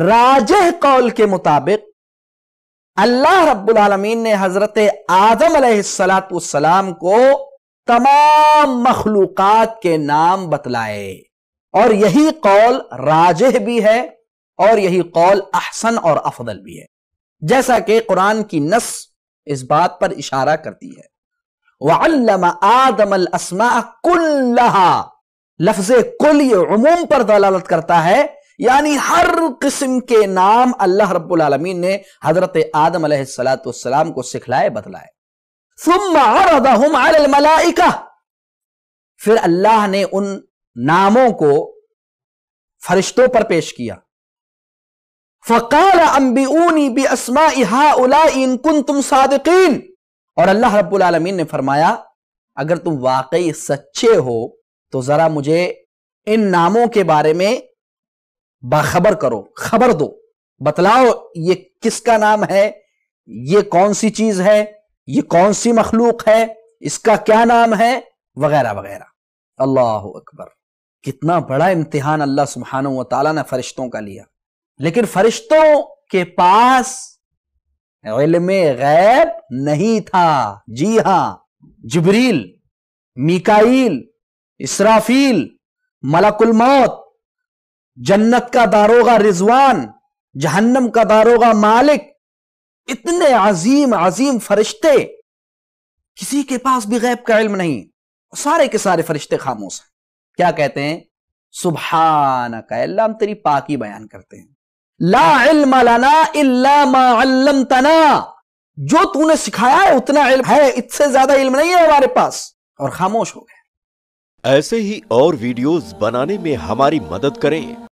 राजह कौल के मुताबिक अल्लाह रब्बुल आलमीन ने हजरत आदम सलाम को तमाम मखलूक़ात के नाम बतलाए और यही कौल राजह भी है और यही कौल अहसन और अफदल भी है जैसा कि कुरान की नस इस बात पर इशारा करती है वह आदम असमा कुल्लहा लफ्ज कुल ये उमूम पर दलालत करता है यानी हर किस्म के नाम अल्लाह रब्बुल आलमीन ने हजरत आदम सलाम को सिखलाए बतलाए मलाइका फिर अल्लाह ने उन नामों को फरिश्तों पर पेश किया फ़काल अम्बीऊनी बी असमा इनकुन तुम सादकीन और अल्लाह रब्बुल आलमीन ने फरमाया अगर तुम वाकई सच्चे हो तो जरा मुझे इन नामों के बारे में बाखबर करो खबर दो बतलाओ ये किसका नाम है ये कौन सी चीज है ये कौन सी मखलूक है इसका क्या नाम है वगैरह वगैरह अल्लाह अकबर कितना बड़ा इम्तिहान अल्लाह सुबहान तला ने फरिश्तों का लिया लेकिन फरिश्तों के पास इल्म गैब नहीं था जी हां जबरील मिकाइल इसराफील मलकुल मौत जन्नत का दारोगा रिजवान जहन्नम का दारोगा मालिक इतने अजीम अजीम फरिश्ते किसी के पास भी गैब का इल्म नहीं सारे के सारे फरिश्ते खामोश हैं क्या कहते हैं सुबह का अल्लाह हम तेरी पाकी बयान करते हैं ला इल्म लना इल्ला मा तना जो तूने सिखाया है उतना इल्म है इससे ज्यादा इल्म नहीं है हमारे पास और खामोश हो गए ऐसे ही और वीडियोस बनाने में हमारी मदद करें